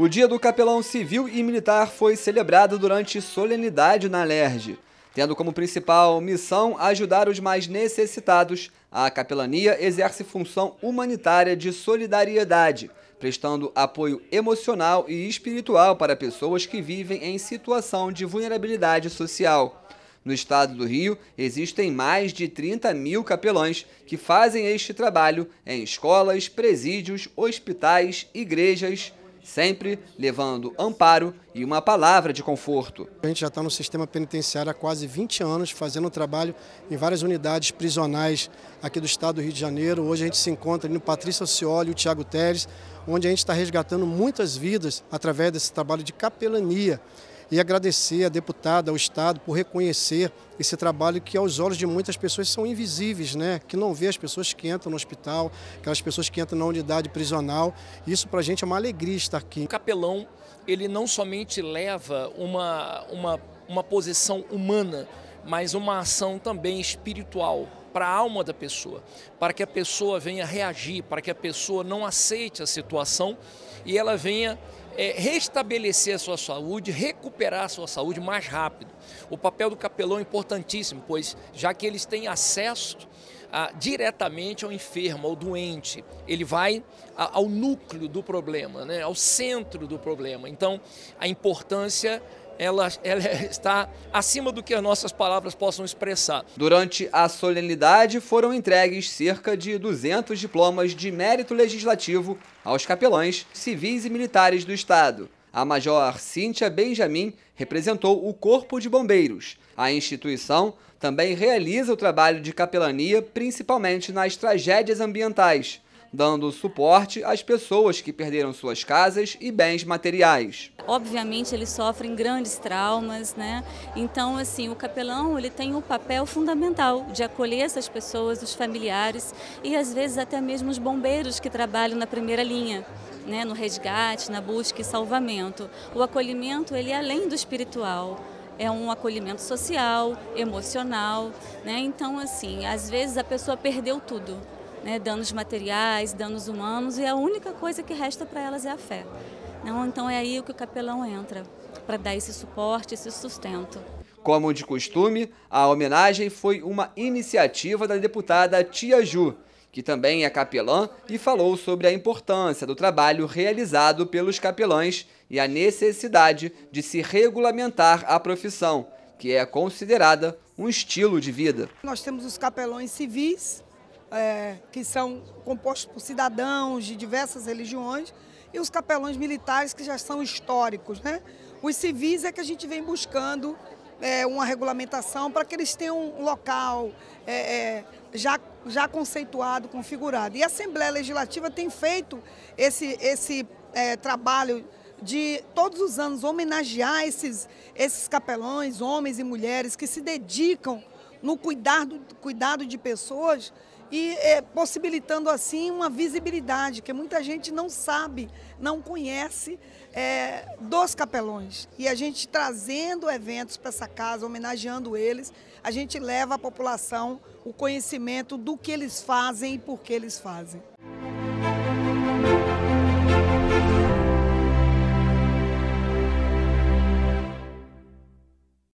O Dia do Capelão Civil e Militar foi celebrado durante solenidade na LERJ, tendo como principal missão ajudar os mais necessitados. A capelania exerce função humanitária de solidariedade, prestando apoio emocional e espiritual para pessoas que vivem em situação de vulnerabilidade social. No estado do Rio, existem mais de 30 mil capelães que fazem este trabalho em escolas, presídios, hospitais, igrejas, sempre levando amparo e uma palavra de conforto. A gente já está no sistema penitenciário há quase 20 anos, fazendo trabalho em várias unidades prisionais aqui do estado do Rio de Janeiro. Hoje a gente se encontra no Patrícia Cioli e o Tiago Teles, onde a gente está resgatando muitas vidas através desse trabalho de capelania e agradecer à deputada, ao Estado, por reconhecer esse trabalho que, aos olhos de muitas pessoas, são invisíveis, né? que não vê as pessoas que entram no hospital, aquelas pessoas que entram na unidade prisional. Isso, para a gente, é uma alegria estar aqui. O capelão, ele não somente leva uma, uma, uma posição humana, mas uma ação também espiritual para a alma da pessoa, para que a pessoa venha reagir, para que a pessoa não aceite a situação e ela venha é, restabelecer a sua saúde, recuperar a sua saúde mais rápido. O papel do capelão é importantíssimo, pois já que eles têm acesso ah, diretamente ao enfermo, ao doente. Ele vai ah, ao núcleo do problema, né? ao centro do problema. Então, a importância ela, ela, está acima do que as nossas palavras possam expressar. Durante a solenidade foram entregues cerca de 200 diplomas de mérito legislativo aos capelães civis e militares do Estado. A Major Cíntia Benjamin representou o Corpo de Bombeiros. A instituição também realiza o trabalho de capelania, principalmente nas tragédias ambientais, dando suporte às pessoas que perderam suas casas e bens materiais. Obviamente eles sofrem grandes traumas, né? Então assim, o capelão, ele tem um papel fundamental de acolher essas pessoas, os familiares e às vezes até mesmo os bombeiros que trabalham na primeira linha né, no resgate, na busca e salvamento. O acolhimento, ele é além do espiritual, é um acolhimento social, emocional, né? Então, assim, às vezes a pessoa perdeu tudo, né? Danos materiais, danos humanos, e a única coisa que resta para elas é a fé. Não, então é aí que o capelão entra, para dar esse suporte, esse sustento. Como de costume, a homenagem foi uma iniciativa da deputada Tia Ju, que também é capelã, e falou sobre a importância do trabalho realizado pelos capelães e a necessidade de se regulamentar a profissão, que é considerada um estilo de vida. Nós temos os capelões civis, é, que são compostos por cidadãos de diversas religiões, e os capelões militares, que já são históricos. Né? Os civis é que a gente vem buscando é, uma regulamentação para que eles tenham um local é, é, já, já conceituado, configurado. E a Assembleia Legislativa tem feito esse, esse é, trabalho de todos os anos homenagear esses, esses capelões, homens e mulheres que se dedicam no cuidado, cuidado de pessoas e é, possibilitando assim uma visibilidade que muita gente não sabe, não conhece é, dos capelões. E a gente trazendo eventos para essa casa, homenageando eles, a gente leva à população o conhecimento do que eles fazem e por que eles fazem.